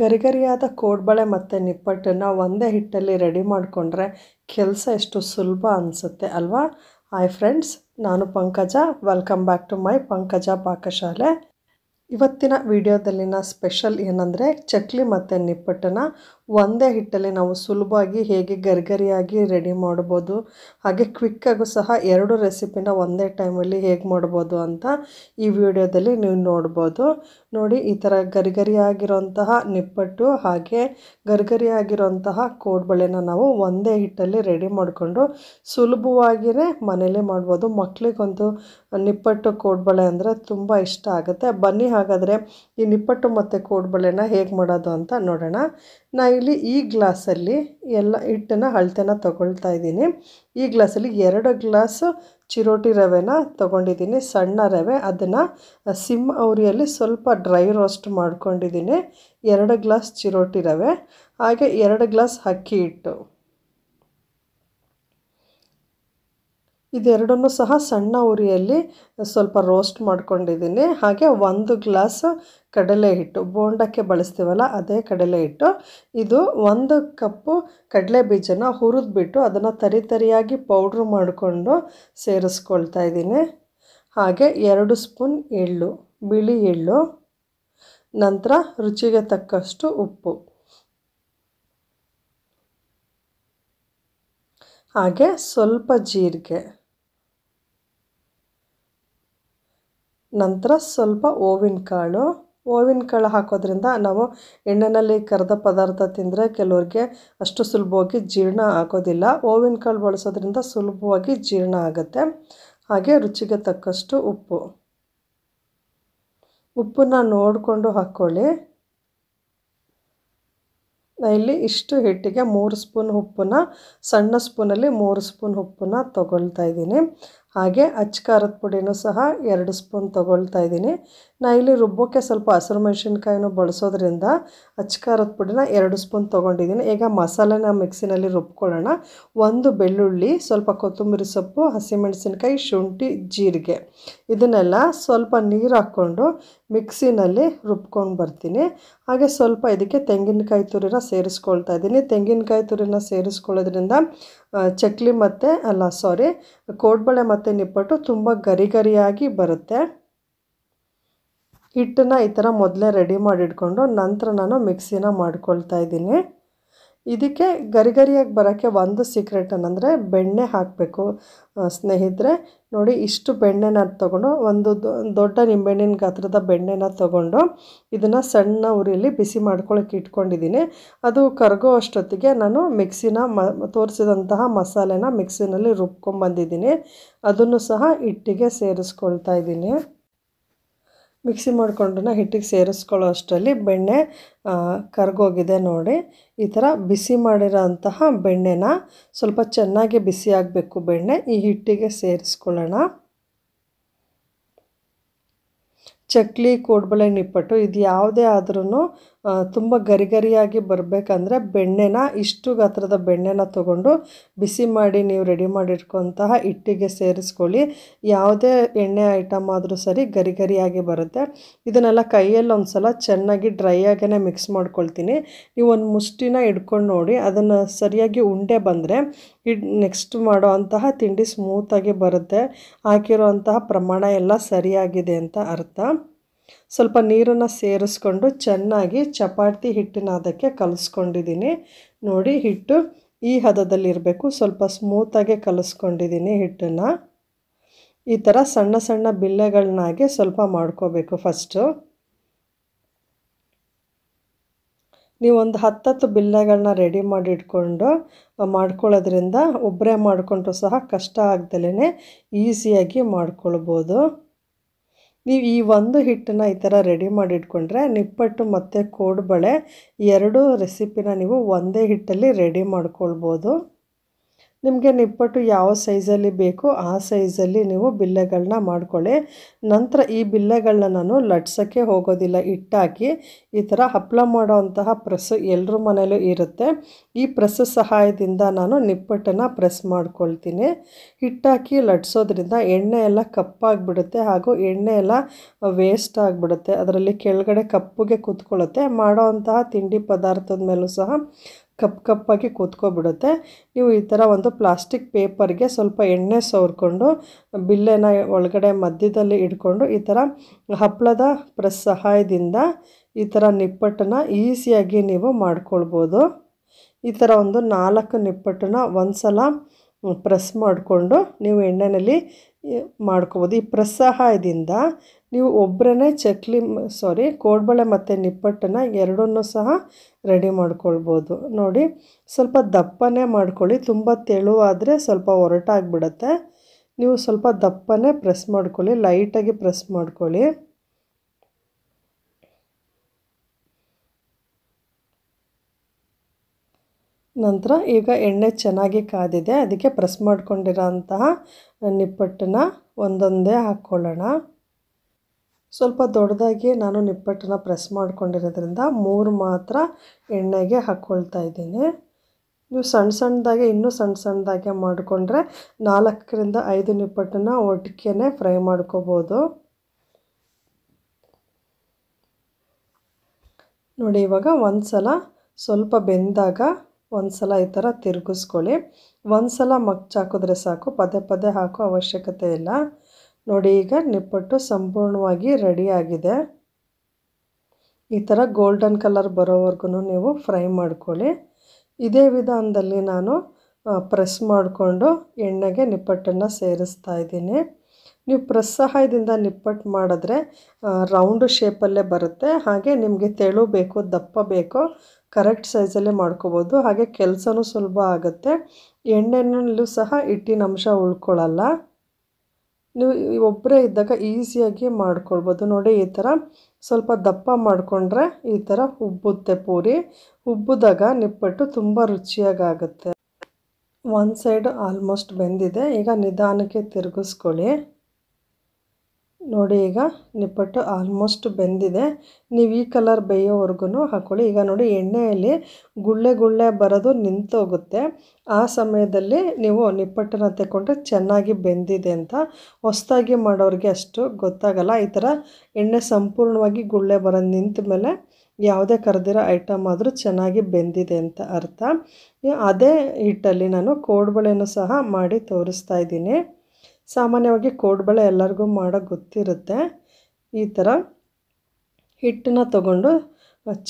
ಗರಿಗರಿಯಾದ ಕೋಡ್ಬಳೆ ಮತ್ತು ನಿಪ್ಪಟ್ಟನ್ನು ಒಂದೇ ಹಿಟ್ಟಲ್ಲಿ ರೆಡಿ ಮಾಡಿಕೊಂಡ್ರೆ ಕೆಲಸ ಎಷ್ಟು ಸುಲಭ ಅನಿಸುತ್ತೆ ಅಲ್ವಾ ಹಾಯ್ ಫ್ರೆಂಡ್ಸ್ ನಾನು Pankaja welcome back to my Pankaja ಪಾಕಶಾಲೆ ಇವತ್ತಿನ ವಿಡಿಯೋದಲ್ಲಿನ ಸ್ಪೆಷಲ್ ಏನಂದರೆ ಚಕ್ಲಿ ಮತ್ತು ನಿಪ್ಪಟ್ಟನ್ನು ಒಂದೇ ಹಿಟ್ಟಲ್ಲಿ ನಾವು ಸುಲಭವಾಗಿ ಹೇಗೆ ಗರಿಗರಿಯಾಗಿ ರೆಡಿ ಮಾಡ್ಬೋದು ಹಾಗೆ ಕ್ವಿಕ್ಕಾಗೂ ಸಹ ಎರಡು ರೆಸಿಪಿನ ಒಂದೇ ಟೈಮಲ್ಲಿ ಹೇಗೆ ಮಾಡ್ಬೋದು ಅಂತ ಈ ವಿಡಿಯೋದಲ್ಲಿ ನೀವು ನೋಡ್ಬೋದು ನೋಡಿ ಈ ಥರ ಗರಿಗರಿಯಾಗಿರೋಂತಹ ನಿಪ್ಪಟ್ಟು ಹಾಗೆ ಗರಿಗರಿಯಾಗಿರೋಂತಹ ಕೋಡ್ಬಳೆನ ನಾವು ಒಂದೇ ಹಿಟ್ಟಲ್ಲಿ ರೆಡಿ ಮಾಡಿಕೊಂಡು ಸುಲಭವಾಗಿಯೇ ಮನೇಲೇ ಮಾಡ್ಬೋದು ಮಕ್ಕಳಿಗೊಂದು ನಿಪ್ಪಟ್ಟು ಕೋಡ್ಬಳೆ ಅಂದರೆ ತುಂಬ ಇಷ್ಟ ಆಗುತ್ತೆ ಬನ್ನಿ ಹಾಗಾದರೆ ಈ ನಿಪ್ಪಟ್ಟು ಮತ್ತು ಕೋಡ್ಬಳೆನ ಹೇಗೆ ಮಾಡೋದು ಅಂತ ನೋಡೋಣ ನಾನು ಇಲ್ಲಿ ಈ ಗ್ಲಾಸಲ್ಲಿ ಎಲ್ಲ ಹಿಟ್ಟನ್ನು ಅಳ್ತೆನ ತೊಗೊಳ್ತಾ ಇದ್ದೀನಿ ಈ ಗ್ಲಾಸಲ್ಲಿ ಎರಡು ಗ್ಲಾಸು ಚಿರೋಟಿ ರವೆನ ತೊಗೊಂಡಿದ್ದೀನಿ ಸಣ್ಣ ರವೆ ಅದನ್ನು ಸಿಮ್ ಅವರಿಯಲ್ಲಿ ಸ್ವಲ್ಪ ಡ್ರೈ ರೋಸ್ಟ್ ಮಾಡ್ಕೊಂಡಿದ್ದೀನಿ ಎರಡು ಗ್ಲಾಸ್ ಚಿರೋಟಿ ರವೆ ಹಾಗೆ ಎರಡು ಗ್ಲಾಸ್ ಅಕ್ಕಿ ಹಿಟ್ಟು ಇದೆರಡನ್ನು ಸಹ ಸಣ್ಣ ಉರಿಯಲ್ಲಿ ಸ್ವಲ್ಪ ರೋಸ್ಟ್ ಮಾಡ್ಕೊಂಡಿದ್ದೀನಿ ಹಾಗೆ ಒಂದು ಗ್ಲಾಸ್ ಕಡಲೆ ಹಿಟ್ಟು ಬೋಂಡಕ್ಕೆ ಬಳಸ್ತೀವಲ್ಲ ಅದೇ ಕಡಲೆ ಹಿಟ್ಟು ಇದು ಒಂದು ಕಪ್ಪು ಕಡಲೆ ಬೀಜನ ಹುರಿದ್ಬಿಟ್ಟು ಅದನ್ನು ತರಿ ತರಿಯಾಗಿ ಪೌಡ್ರ್ ಮಾಡಿಕೊಂಡು ಸೇರಿಸ್ಕೊಳ್ತಾ ಇದ್ದೀನಿ ಹಾಗೆ ಎರಡು ಸ್ಪೂನ್ ಎಳ್ಳು ಬಿಳಿ ಎಳ್ಳು ನಂತರ ರುಚಿಗೆ ತಕ್ಕಷ್ಟು ಉಪ್ಪು ಹಾಗೆ ಸ್ವಲ್ಪ ಜೀರಿಗೆ ನಂತರ ಸ್ವಲ್ಪ ಓವಿನ ಕಾಳು ಓವಿನ ಕಾಳು ಹಾಕೋದ್ರಿಂದ ನಾವು ಎಣ್ಣೆಯಲ್ಲಿ ಕರೆದ ಪದಾರ್ಥ ತಿಂದರೆ ಕೆಲವ್ರಿಗೆ ಅಷ್ಟು ಸುಲಭವಾಗಿ ಜೀರ್ಣ ಆಗೋದಿಲ್ಲ ಓವಿನ ಕಾಳು ಬಳಸೋದ್ರಿಂದ ಸುಲಭವಾಗಿ ಜೀರ್ಣ ಆಗುತ್ತೆ ಹಾಗೆ ರುಚಿಗೆ ತಕ್ಕಷ್ಟು ಉಪ್ಪು ಉಪ್ಪನ್ನು ನೋಡಿಕೊಂಡು ಹಾಕ್ಕೊಳ್ಳಿ ಇಲ್ಲಿ ಇಷ್ಟು ಹಿಟ್ಟಿಗೆ ಮೂರು ಸ್ಪೂನ್ ಉಪ್ಪನ್ನ ಸಣ್ಣ ಸ್ಪೂನಲ್ಲಿ ಮೂರು ಸ್ಪೂನ್ ಉಪ್ಪನ್ನು ತೊಗೊಳ್ತಾ ಇದ್ದೀನಿ ಹಾಗೆ ಅಚ್ಚ ಖಾರದ ಪುಡಿನೂ ಸಹ ಎರಡು ಸ್ಪೂನ್ ತೊಗೊಳ್ತಾ ಇದ್ದೀನಿ ನಾನು ಇಲ್ಲಿ ರುಬ್ಬೋಕ್ಕೆ ಸ್ವಲ್ಪ ಹಸಿರು ಮೆಣಸಿನ್ಕಾಯಿನೂ ಬಳಸೋದ್ರಿಂದ ಅಚ್ಚ ಖಾರದ ಪುಡಿನ ಎರಡು ಸ್ಪೂನ್ ತೊಗೊಂಡಿದ್ದೀನಿ ಈಗ ಮಸಾಲೆನ ಮಿಕ್ಸಿನಲ್ಲಿ ರುಬ್ಕೊಳ್ಳೋಣ ಒಂದು ಬೆಳ್ಳುಳ್ಳಿ ಸ್ವಲ್ಪ ಕೊತ್ತಂಬರಿ ಸೊಪ್ಪು ಹಸಿಮೆಣಸಿನ್ಕಾಯಿ ಶುಂಠಿ ಜೀರಿಗೆ ಇದನ್ನೆಲ್ಲ ಸ್ವಲ್ಪ ನೀರು ಹಾಕ್ಕೊಂಡು ಮಿಕ್ಸಿನಲ್ಲಿ ರುಬ್ಕೊಂಡು ಬರ್ತೀನಿ ಹಾಗೆ ಸ್ವಲ್ಪ ಇದಕ್ಕೆ ತೆಂಗಿನಕಾಯಿ ತುರಿನ ಸೇರಿಸ್ಕೊಳ್ತಾ ಇದ್ದೀನಿ ತೆಂಗಿನಕಾಯಿ ತುರಿನ ಸೇರಿಸ್ಕೊಳ್ಳೋದ್ರಿಂದ ಚಕ್ಲಿ ಮತ್ತು ಅಲ್ಲ ಸಾರಿ ಕೋಡ್ಬಳೆ ಮತ್ತು ನಿಪ್ಪಟ್ಟು ತುಂಬ ಗರಿ ಗರಿಯಾಗಿ ಬರುತ್ತೆ ಹಿಟ್ಟನ್ನು ಈ ಥರ ಮೊದಲೇ ರೆಡಿ ಮಾಡಿಟ್ಕೊಂಡು ನಂತರ ನಾನು ಮಿಕ್ಸಿನ ಮಾಡ್ಕೊಳ್ತಾ ಇದ್ದೀನಿ ಇದಕ್ಕೆ ಗರಿಗರಿಯಾಗಿ ಬರೋಕ್ಕೆ ಒಂದು ಸೀಕ್ರೆಟ್ ಏನಂದರೆ ಬೆಣ್ಣೆ ಹಾಕಬೇಕು ಸ್ನೇಹಿತರೆ ನೋಡಿ ಇಷ್ಟು ಬೆಣ್ಣೆನ ತಗೊಂಡು ಒಂದು ದೊಡ್ಡ ನಿಂಬೆಹಣ್ಣಿನ ಗಾತ್ರದ ಬೆಣ್ಣೆನ ತಗೊಂಡು ಇದನ್ನು ಸಣ್ಣ ಉರಿಯಲ್ಲಿ ಬಿಸಿ ಮಾಡ್ಕೊಳ್ಳೋಕೆ ಇಟ್ಕೊಂಡಿದ್ದೀನಿ ಅದು ಕರಗೋ ಅಷ್ಟೊತ್ತಿಗೆ ನಾನು ಮಿಕ್ಸಿನ ಮ ತೋರಿಸಿದಂತಹ ಮಸಾಲೆನ ಮಿಕ್ಸಿನಲ್ಲಿ ರುಬ್ಕೊಂಡ್ಬಂದಿದ್ದೀನಿ ಅದನ್ನು ಸಹ ಹಿಟ್ಟಿಗೆ ಸೇರಿಸ್ಕೊಳ್ತಾ ಇದ್ದೀನಿ ಮಿಕ್ಸಿ ಮಾಡಿಕೊಂಡ್ರೆ ಹಿಟ್ಟಿಗೆ ಸೇರಿಸ್ಕೊಳ್ಳೋ ಅಷ್ಟರಲ್ಲಿ ಬೆಣ್ಣೆ ಕರ್ಗೋಗಿದೆ ನೋಡಿ ಈ ಥರ ಬಿಸಿ ಮಾಡಿರೋಂತಹ ಬೆಣ್ಣೆನ ಸ್ವಲ್ಪ ಚೆನ್ನಾಗಿ ಬಿಸಿ ಆಗಬೇಕು ಬೆಣ್ಣೆ ಈ ಹಿಟ್ಟಿಗೆ ಸೇರಿಸ್ಕೊಳ್ಳೋಣ ಚಕ್ಲಿ ಕೋಡ್ಬಳೆ ನಿಪ್ಪಟ್ಟು ಇದು ಯಾವುದೇ ಆದ್ರೂ ತುಂಬ ಗರಿಗರಿಯಾಗಿ ಬರಬೇಕಂದ್ರೆ ಬೆಣ್ಣೆನ ಇಷ್ಟು ಗಾತ್ರದ ಬೆಣ್ಣೆನ ತಗೊಂಡು ಬಿಸಿ ಮಾಡಿ ನೀವು ರೆಡಿ ಮಾಡಿಟ್ಕೊಂತಹ ಹಿಟ್ಟಿಗೆ ಸೇರಿಸ್ಕೊಳ್ಳಿ ಯಾವುದೇ ಎಣ್ಣೆ ಐಟಮ್ ಆದರೂ ಸರಿ ಗರಿಗರಿಯಾಗಿ ಬರುತ್ತೆ ಇದನ್ನೆಲ್ಲ ಕೈಯಲ್ಲಿ ಒಂದು ಸಲ ಚೆನ್ನಾಗಿ ಡ್ರೈ ಆಗೇ ಮಿಕ್ಸ್ ಮಾಡ್ಕೊಳ್ತೀನಿ ನೀವು ಒಂದು ಮುಷ್ಟಿನ ಇಡ್ಕೊಂಡು ನೋಡಿ ಅದನ್ನು ಸರಿಯಾಗಿ ಉಂಡೆ ಬಂದರೆ ಇಡ್ ನೆಕ್ಸ್ಟ್ ಮಾಡೋ ಅಂತಹ ತಿಂಡಿ ಸ್ಮೂತಾಗಿ ಬರುತ್ತೆ ಹಾಕಿರೋ ಅಂತಹ ಪ್ರಮಾಣ ಎಲ್ಲ ಸರಿಯಾಗಿದೆ ಅಂತ ಅರ್ಥ ಸ್ವಲ್ಪ ನೀರನ್ನು ಸೇರಿಸ್ಕೊಂಡು ಚೆನ್ನಾಗಿ ಚಪಾತಿ ಹಿಟ್ಟಿನ ಅದಕ್ಕೆ ಕಲಿಸ್ಕೊಂಡಿದ್ದೀನಿ ನೋಡಿ ಹಿಟ್ಟು ಈ ಹದದಲ್ಲಿರಬೇಕು ಸ್ವಲ್ಪ ಸ್ಮೂತಾಗೆ ಕಲಿಸ್ಕೊಂಡಿದ್ದೀನಿ ಹಿಟ್ಟನ್ನು ಈ ಥರ ಸಣ್ಣ ಸಣ್ಣ ಬಿಲ್ಲೆಗಳನ್ನಾಗೆ ಸ್ವಲ್ಪ ಮಾಡ್ಕೋಬೇಕು ಫಸ್ಟು ನೀವೊಂದು ಹತ್ತತ್ತು ಬಿಲ್ಲೆಗಳನ್ನ ರೆಡಿ ಮಾಡಿ ಇಟ್ಕೊಂಡು ಮಾಡ್ಕೊಳ್ಳೋದ್ರಿಂದ ಒಬ್ಬರೇ ಮಾಡಿಕೊಂಡ್ರೂ ಸಹ ಕಷ್ಟ ಆಗ್ದಲೇ ಈಸಿಯಾಗಿ ಮಾಡ್ಕೊಳ್ಬೋದು ನೀವು ಈ ಒಂದು ಹಿಟ್ಟನ್ನ ಈ ಥರ ರೆಡಿ ಮಾಡಿ ಇಟ್ಕೊಂಡ್ರೆ ನಿಪ್ಪಟ್ಟು ಮತ್ತು ಕೋಡ್ಬಳೆ ಎರಡೂ ರೆಸಿಪಿನ ನೀವು ಒಂದೇ ಹಿಟ್ಟಲ್ಲಿ ರೆಡಿ ಮಾಡ್ಕೊಳ್ಬೋದು ನಿಮಗೆ ನಿಪ್ಪಟ್ಟು ಯಾವ ಸೈಜಲ್ಲಿ ಬೇಕು ಆ ಸೈಜಲ್ಲಿ ನೀವು ಬಿಲ್ಲೆಗಳನ್ನ ಮಾಡ್ಕೊಳ್ಳಿ ನಂತರ ಈ ಬಿಲ್ಲೆಗಳನ್ನ ನಾನು ಲಟ್ಸೋಕ್ಕೆ ಹೋಗೋದಿಲ್ಲ ಇಟ್ಟಾಕಿ ಈ ಥರ ಹಪ್ಪಳ ಮಾಡೋವಂತಹ ಪ್ರೆಸ್ ಎಲ್ಲರ ಮನೇಲೂ ಇರುತ್ತೆ ಈ ಪ್ರೆಸ್ ಸಹಾಯದಿಂದ ನಾನು ನಿಪ್ಪಟ್ಟನ್ನು ಪ್ರೆಸ್ ಮಾಡ್ಕೊಳ್ತೀನಿ ಹಿಟ್ಟಾಕಿ ಲಟ್ಸೋದ್ರಿಂದ ಎಣ್ಣೆ ಎಲ್ಲ ಕಪ್ಪಾಗಿಬಿಡುತ್ತೆ ಹಾಗೂ ಎಣ್ಣೆ ಎಲ್ಲ ವೇಸ್ಟ್ ಆಗಿಬಿಡುತ್ತೆ ಅದರಲ್ಲಿ ಕೆಳಗಡೆ ಕಪ್ಪುಗೆ ಕೂತ್ಕೊಳ್ಳುತ್ತೆ ಮಾಡೋವಂತಹ ತಿಂಡಿ ಪದಾರ್ಥದ ಮೇಲೂ ಸಹ ಕಪ್ ಕಪ್ಪಾಗಿ ಕೂತ್ಕೊಬಿಡುತ್ತೆ ನೀವು ಈ ಥರ ಒಂದು ಪ್ಲಾಸ್ಟಿಕ್ ಪೇಪರ್ಗೆ ಸ್ವಲ್ಪ ಎಣ್ಣೆ ಸೋರ್ಕೊಂಡು ಬಿಲ್ಲೆನ ಒಳಗಡೆ ಮಧ್ಯದಲ್ಲಿ ಇಟ್ಕೊಂಡು ಈ ಥರ ಹಪ್ಪಳದ ಪ್ರೆಸ್ ಸಹಾಯದಿಂದ ಈ ಥರ ನಿಪ್ಪಟ್ಟನ್ನು ಈಸಿಯಾಗಿ ನೀವು ಮಾಡ್ಕೊಳ್ಬೋದು ಈ ಥರ ಒಂದು ನಾಲ್ಕು ನಿಪ್ಪಟ್ಟನ್ನು ಒಂದು ಸಲ ಪ್ರೆಸ್ ಮಾಡಿಕೊಂಡು ನೀವು ಎಣ್ಣೆಯಲ್ಲಿ ಮಾಡ್ಕೋಬೋದು ಈ ಪ್ರಸಹಾಯದಿಂದ ನೀವು ಒಬ್ಬರೇ ಚಕ್ಲಿ ಸಾರಿ ಕೋಡ್ಬಳೆ ಮತ್ತು ನಿಪ್ಪಟ್ಟನ್ನು ಎರಡನ್ನೂ ಸಹ ರೆಡಿ ಮಾಡ್ಕೊಳ್ಬೋದು ನೋಡಿ ಸ್ವಲ್ಪ ದಪ್ಪನೇ ಮಾಡ್ಕೊಳ್ಳಿ ತುಂಬ ತೆಳುವಾದರೆ ಸ್ವಲ್ಪ ಒರಟಾಗಿಬಿಡತ್ತೆ ನೀವು ಸ್ವಲ್ಪ ದಪ್ಪನೇ ಪ್ರೆಸ್ ಮಾಡ್ಕೊಳ್ಳಿ ಲೈಟಾಗಿ ಪ್ರೆಸ್ ಮಾಡ್ಕೊಳ್ಳಿ ನಂತರ ಈಗ ಎಣ್ಣೆ ಚೆನ್ನಾಗಿ ಕಾದಿದೆ ಅದಕ್ಕೆ ಪ್ರೆಸ್ ಮಾಡಿಕೊಂಡಿರೋ ನಿಪ್ಪಟ್ಟನ್ನ ಒಂದೊಂದೇ ಹಾಕ್ಕೊಳ್ಳೋಣ ಸ್ವಲ್ಪ ದೊಡ್ಡದಾಗಿ ನಾನು ನಿಪ್ಪಟ್ಟನ್ನ ಪ್ರೆಸ್ ಮಾಡ್ಕೊಂಡಿರೋದ್ರಿಂದ ಮೂರು ಮಾತ್ರ ಎಣ್ಣೆಗೆ ಹಾಕ್ಕೊಳ್ತಾ ಇದ್ದೀನಿ ನೀವು ಸಣ್ಣ ಸಣ್ಣದಾಗೆ ಇನ್ನೂ ಸಣ್ಣ ಸಣ್ಣದಾಗೆ ಮಾಡಿಕೊಂಡ್ರೆ ನಾಲ್ಕರಿಂದ ಐದು ನಿಪ್ಪಟ್ಟನ್ನ ಒಟ್ಟಿಗೆ ಫ್ರೈ ಮಾಡ್ಕೋಬೋದು ನೋಡಿ ಇವಾಗ ಒಂದು ಸಲ ಸ್ವಲ್ಪ ಬೆಂದಾಗ ಒಂದು ಸಲ ಈ ಥರ ತಿರುಗಿಸ್ಕೊಳ್ಳಿ ಒಂದು ಸಲ ಮಗ್ಚಾಕಿದ್ರೆ ಸಾಕು ಪದೇ ಪದೇ ಹಾಕೋ ಅವಶ್ಯಕತೆ ಇಲ್ಲ ನೋಡಿ ಈಗ ನಿಪ್ಪಟ್ಟು ಸಂಪೂರ್ಣವಾಗಿ ರೆಡಿಯಾಗಿದೆ ಈ ಥರ ಗೋಲ್ಡನ್ ಕಲರ್ ಬರೋವರೆಗೂ ನೀವು ಫ್ರೈ ಮಾಡ್ಕೊಳ್ಳಿ ಇದೇ ವಿಧಾನದಲ್ಲಿ ನಾನು ಪ್ರೆಸ್ ಮಾಡಿಕೊಂಡು ಎಣ್ಣೆಗೆ ನಿಪ್ಪಟ್ಟನ್ನು ಸೇರಿಸ್ತಾ ಇದ್ದೀನಿ ನೀವು ಪ್ರೆಸ್ ನಿಪ್ಪಟ್ಟು ಮಾಡಿದ್ರೆ ರೌಂಡ್ ಶೇಪಲ್ಲೇ ಬರುತ್ತೆ ಹಾಗೆ ನಿಮಗೆ ತೆಳು ಬೇಕೋ ದಪ್ಪ ಬೇಕೋ ಕರೆಕ್ಟ್ ಸೈಜಲ್ಲೇ ಮಾಡ್ಕೋಬೋದು ಹಾಗೆ ಕೆಲಸನೂ ಸುಲಭ ಆಗುತ್ತೆ ಎಣ್ಣೆನಲ್ಲೂ ಸಹ ಹಿಟ್ಟಿನ ಅಂಶ ಉಳ್ಕೊಳ್ಳಲ್ಲ ನೀವು ಒಬ್ಬರೇ ಇದ್ದಾಗ ಈಸಿಯಾಗಿ ಮಾಡ್ಕೊಳ್ಬೋದು ನೋಡಿ ಈ ಥರ ಸ್ವಲ್ಪ ದಪ್ಪ ಮಾಡಿಕೊಂಡ್ರೆ ಈ ಥರ ಉಬ್ಬುತ್ತೆ ಪೂರಿ ಉಬ್ಬಿದಾಗ ನಿಪ್ಪಟ್ಟು ತುಂಬ ರುಚಿಯಾಗುತ್ತೆ ಒಂದು ಸೈಡ್ ಆಲ್ಮೋಸ್ಟ್ ಬೆಂದಿದೆ ಈಗ ನಿಧಾನಕ್ಕೆ ತಿರುಗಿಸ್ಕೊಳ್ಳಿ ನೋಡಿ ಈಗ ನಿಪ್ಪಟ್ಟು ಆಲ್ಮೋಸ್ಟ್ ಬೆಂದಿದೆ ನೀವು ಈ ಕಲರ್ ಬೇಯೋವರೆಗೂ ಹಾಕ್ಕೊಳ್ಳಿ ಈಗ ನೋಡಿ ಎಣ್ಣೆಯಲ್ಲಿ ಗುಳ್ಳೆ ಗುಳ್ಳೆ ಬರೋದು ನಿಂತೋಗುತ್ತೆ ಆ ಸಮಯದಲ್ಲಿ ನೀವು ನಿಪ್ಪಟ್ಟನ್ನು ತಗೊಂಡ್ರೆ ಚೆನ್ನಾಗಿ ಬೆಂದಿದೆ ಅಂತ ಹೊಸದಾಗಿ ಮಾಡೋರಿಗೆ ಅಷ್ಟು ಗೊತ್ತಾಗಲ್ಲ ಈ ಥರ ಎಣ್ಣೆ ಸಂಪೂರ್ಣವಾಗಿ ಗುಳ್ಳೆ ಬರೋದು ನಿಂತ ಮೇಲೆ ಯಾವುದೇ ಕರೆದಿರೋ ಐಟಮ್ ಆದರೂ ಚೆನ್ನಾಗಿ ಬೆಂದಿದೆ ಅಂತ ಅರ್ಥ ಅದೇ ಹಿಟ್ಟಲ್ಲಿ ನಾನು ಕೋಡ್ಬಳೆನೂ ಸಹ ಮಾಡಿ ತೋರಿಸ್ತಾ ಇದ್ದೀನಿ ಸಾಮಾನ್ಯವಾಗಿ ಕೋಡ್ಬಳೆ ಎಲ್ಲರಿಗೂ ಮಾಡೋಕ್ಕೆ ಗೊತ್ತಿರುತ್ತೆ ಈ ಥರ ಹಿಟ್ಟನ್ನ ತಗೊಂಡು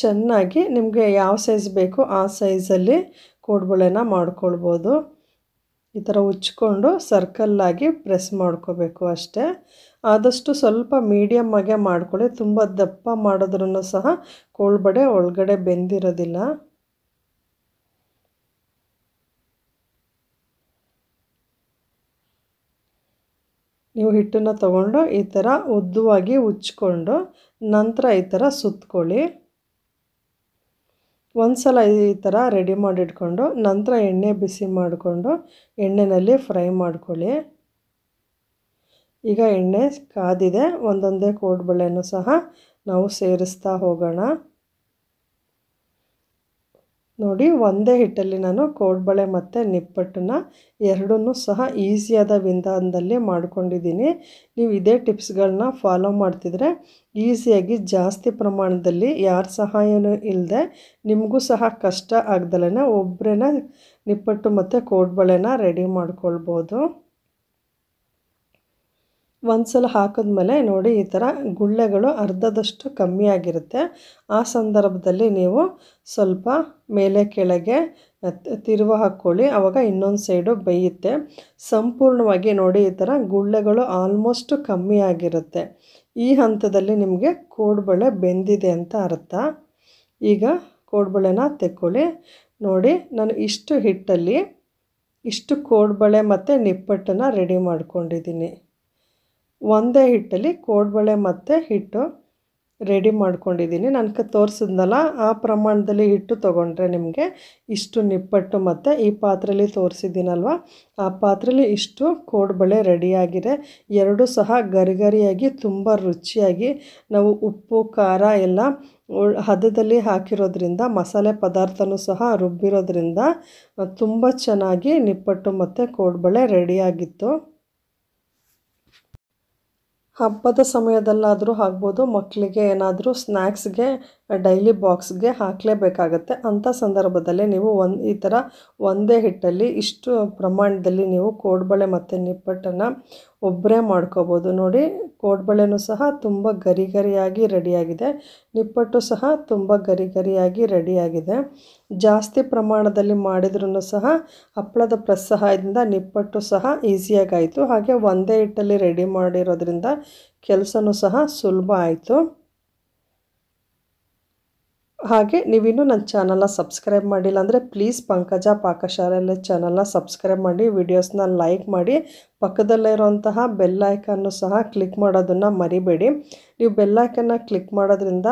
ಚೆನ್ನಾಗಿ ನಿಮಗೆ ಯಾವ ಸೈಜ್ ಬೇಕು ಆ ಸೈಜಲ್ಲಿ ಕೋಡ್ಬಳೆನ ಮಾಡ್ಕೊಳ್ಬೋದು ಈ ಥರ ಉಚ್ಕೊಂಡು ಸರ್ಕಲ್ಲಾಗಿ ಪ್ರೆಸ್ ಮಾಡ್ಕೋಬೇಕು ಅಷ್ಟೇ ಆದಷ್ಟು ಸ್ವಲ್ಪ ಮೀಡಿಯಮ್ ಆಗೇ ಮಾಡ್ಕೊಳ್ಳಿ ತುಂಬ ದಪ್ಪ ಮಾಡಿದ್ರೂ ಸಹ ಕೋಳ್ಬಡೆ ಒಳಗಡೆ ಬೆಂದಿರೋದಿಲ್ಲ ನೀವು ಹಿಟ್ಟನ್ನು ತಗೊಂಡು ಈ ಥರ ಉದ್ದವಾಗಿ ಉಚ್ಕೊಂಡು ನಂತರ ಈ ಥರ ಸುತ್ತಕೊಳ್ಳಿ ಒಂದು ಸಲ ಈ ಥರ ರೆಡಿ ಮಾಡಿಟ್ಕೊಂಡು ನಂತರ ಎಣ್ಣೆ ಬಿಸಿ ಮಾಡಿಕೊಂಡು ಎಣ್ಣೆಯಲ್ಲಿ ಫ್ರೈ ಮಾಡ್ಕೊಳ್ಳಿ ಈಗ ಎಣ್ಣೆ ಕಾದಿದೆ ಒಂದೊಂದೇ ಕೋಡ್ಬಳೆಯನ್ನು ಸಹ ನಾವು ಸೇರಿಸ್ತಾ ಹೋಗೋಣ ನೋಡಿ ಒಂದೇ ಹಿಟ್ಟಲ್ಲಿ ನಾನು ಕೋಡ್ಬಳೆ ಮತ್ತು ನಿಪ್ಪಟ್ಟನ್ನ ಎರಡನ್ನೂ ಸಹ ಈಸಿಯಾದ ವಿಧಾನದಲ್ಲಿ ಮಾಡ್ಕೊಂಡಿದ್ದೀನಿ ನೀವು ಇದೇ ಟಿಪ್ಸ್ಗಳನ್ನ ಫಾಲೋ ಮಾಡ್ತಿದ್ರೆ ಈಸಿಯಾಗಿ ಜಾಸ್ತಿ ಪ್ರಮಾಣದಲ್ಲಿ ಯಾರ ಸಹಾಯನೂ ಇಲ್ಲದೆ ನಿಮಗೂ ಸಹ ಕಷ್ಟ ಆಗ್ದಲೇ ಒಬ್ಬರೇನ ನಿಪ್ಪಟ್ಟು ಮತ್ತು ಕೋಡ್ಬಳೆನ ರೆಡಿ ಮಾಡ್ಕೊಳ್ಬೋದು ಒಂದು ಸಲ ಹಾಕಿದ್ಮೇಲೆ ನೋಡಿ ಈ ಥರ ಗುಳ್ಳೆಗಳು ಅರ್ಧದಷ್ಟು ಕಮ್ಮಿ ಆಗಿರುತ್ತೆ ಆ ಸಂದರ್ಭದಲ್ಲಿ ನೀವು ಸ್ವಲ್ಪ ಮೇಲೆ ಕೆಳಗೆ ತಿರುವ ಹಾಕ್ಕೊಳ್ಳಿ ಆವಾಗ ಇನ್ನೊಂದು ಸೈಡು ಬೈಯುತ್ತೆ ಸಂಪೂರ್ಣವಾಗಿ ನೋಡಿ ಈ ಥರ ಗುಳ್ಳೆಗಳು ಆಲ್ಮೋಸ್ಟ್ ಕಮ್ಮಿ ಆಗಿರುತ್ತೆ ಈ ಹಂತದಲ್ಲಿ ನಿಮಗೆ ಕೋಡ್ಬಳೆ ಬೆಂದಿದೆ ಅಂತ ಅರ್ಥ ಈಗ ಕೋಡ್ಬಳೆನ ತೆಕ್ಕೊಳ್ಳಿ ನೋಡಿ ನಾನು ಇಷ್ಟು ಹಿಟ್ಟಲ್ಲಿ ಇಷ್ಟು ಕೋಡ್ಬಳೆ ಮತ್ತು ನಿಪ್ಪಟ್ಟನ್ನು ರೆಡಿ ಮಾಡ್ಕೊಂಡಿದ್ದೀನಿ ಒಂದೇ ಹಿಟ್ಟಲ್ಲಿ ಕೋಡ್ಬಳೆ ಮತ್ತು ಹಿಟ್ಟು ರೆಡಿ ಮಾಡ್ಕೊಂಡಿದ್ದೀನಿ ನನಗೆ ತೋರಿಸಿದ್ನಲ್ಲ ಆ ಪ್ರಮಾಣದಲ್ಲಿ ಹಿಟ್ಟು ತೊಗೊಂಡ್ರೆ ನಿಮಗೆ ಇಷ್ಟು ನಿಪ್ಪಟ್ಟು ಮತ್ತು ಈ ಪಾತ್ರೆಯಲ್ಲಿ ತೋರಿಸಿದ್ದೀನಲ್ವ ಆ ಪಾತ್ರೆಯಲ್ಲಿ ಇಷ್ಟು ಕೋಡ್ಬಳೆ ರೆಡಿಯಾಗಿದೆ ಎರಡೂ ಸಹ ಗರಿಗರಿಯಾಗಿ ತುಂಬ ರುಚಿಯಾಗಿ ನಾವು ಉಪ್ಪು ಖಾರ ಎಲ್ಲ ಹದದಲ್ಲಿ ಹಾಕಿರೋದ್ರಿಂದ ಮಸಾಲೆ ಪದಾರ್ಥನೂ ಸಹ ರುಬ್ಬಿರೋದ್ರಿಂದ ತುಂಬ ಚೆನ್ನಾಗಿ ನಿಪ್ಪಟ್ಟು ಮತ್ತು ಕೋಡ್ಬಳೆ ರೆಡಿಯಾಗಿತ್ತು ಹಬ್ಬದ ಸಮಯದಲ್ಲಾದರೂ ಆಗ್ಬೋದು ಮಕ್ಕಳಿಗೆ ಏನಾದರೂ ಸ್ನ್ಯಾಕ್ಸ್ಗೆ ಡೈಲಿ ಬಾಕ್ಸ್ಗೆ ಹಾಕಲೇಬೇಕಾಗತ್ತೆ ಅಂಥ ಸಂದರ್ಭದಲ್ಲೇ ನೀವು ಒಂದು ಈ ಥರ ಒಂದೇ ಹಿಟ್ಟಲ್ಲಿ ಇಷ್ಟು ಪ್ರಮಾಣದಲ್ಲಿ ನೀವು ಕೋಡ್ಬಳೆ ಮತ್ತು ನಿಪ್ಪಟ್ಟನ್ನು ಒಬ್ಬರೇ ಮಾಡ್ಕೋಬೋದು ನೋಡಿ ಕೋಡ್ಬಳೆನೂ ಸಹ ತುಂಬ ಗರಿ ಗರಿಯಾಗಿ ರೆಡಿಯಾಗಿದೆ ನಿಪ್ಪಟ್ಟು ಸಹ ತುಂಬ ಗರಿ ಗರಿಯಾಗಿ ರೆಡಿಯಾಗಿದೆ ಜಾಸ್ತಿ ಪ್ರಮಾಣದಲ್ಲಿ ಮಾಡಿದ್ರೂ ಸಹ ಹಪ್ಪಳದ ಪ್ರಸಹಾಯದಿಂದ ನಿಪ್ಪಟ್ಟು ಸಹ ಈಸಿಯಾಗಾಯಿತು ಹಾಗೆ ಒಂದೇ ಹಿಟ್ಟಲ್ಲಿ ರೆಡಿ ಮಾಡಿರೋದ್ರಿಂದ ಕೆಲಸನೂ ಸಹ ಸುಲಭ ಆಯಿತು ಹಾಗೆ ನೀವಿನ್ನೂ ನನ್ನ ಚಾನಲ್ನ ಸಬ್ಸ್ಕ್ರೈಬ್ ಮಾಡಿಲ್ಲ ಅಂದರೆ ಪ್ಲೀಸ್ ಪಂಕಜ ಪಾಕಶಾಲೆ ಚಾನಲ್ನ ಸಬ್ಸ್ಕ್ರೈಬ್ ಮಾಡಿ ವಿಡಿಯೋಸ್ನ ಲೈಕ್ ಮಾಡಿ ಪಕ್ಕದಲ್ಲೇ ಪಕ್ಕದಲ್ಲಿರುವಂತಹ ಬೆಲ್ಲೈಕನ್ನು ಸಹ ಕ್ಲಿಕ್ ಮಾಡೋದನ್ನು ಮರಿಬೇಡಿ ನೀವು ಬೆಲ್ಲೈಕನ್ನು ಕ್ಲಿಕ್ ಮಾಡೋದ್ರಿಂದ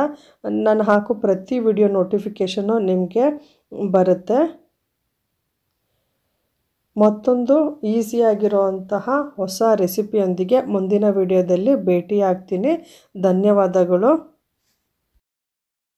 ನಾನು ಹಾಕೋ ಪ್ರತಿ ವಿಡಿಯೋ ನೋಟಿಫಿಕೇಷನು ನಿಮಗೆ ಬರುತ್ತೆ ಮತ್ತೊಂದು ಈಸಿಯಾಗಿರುವಂತಹ ಹೊಸ ರೆಸಿಪಿಯೊಂದಿಗೆ ಮುಂದಿನ ವಿಡಿಯೋದಲ್ಲಿ ಭೇಟಿಯಾಗ್ತೀನಿ ಧನ್ಯವಾದಗಳು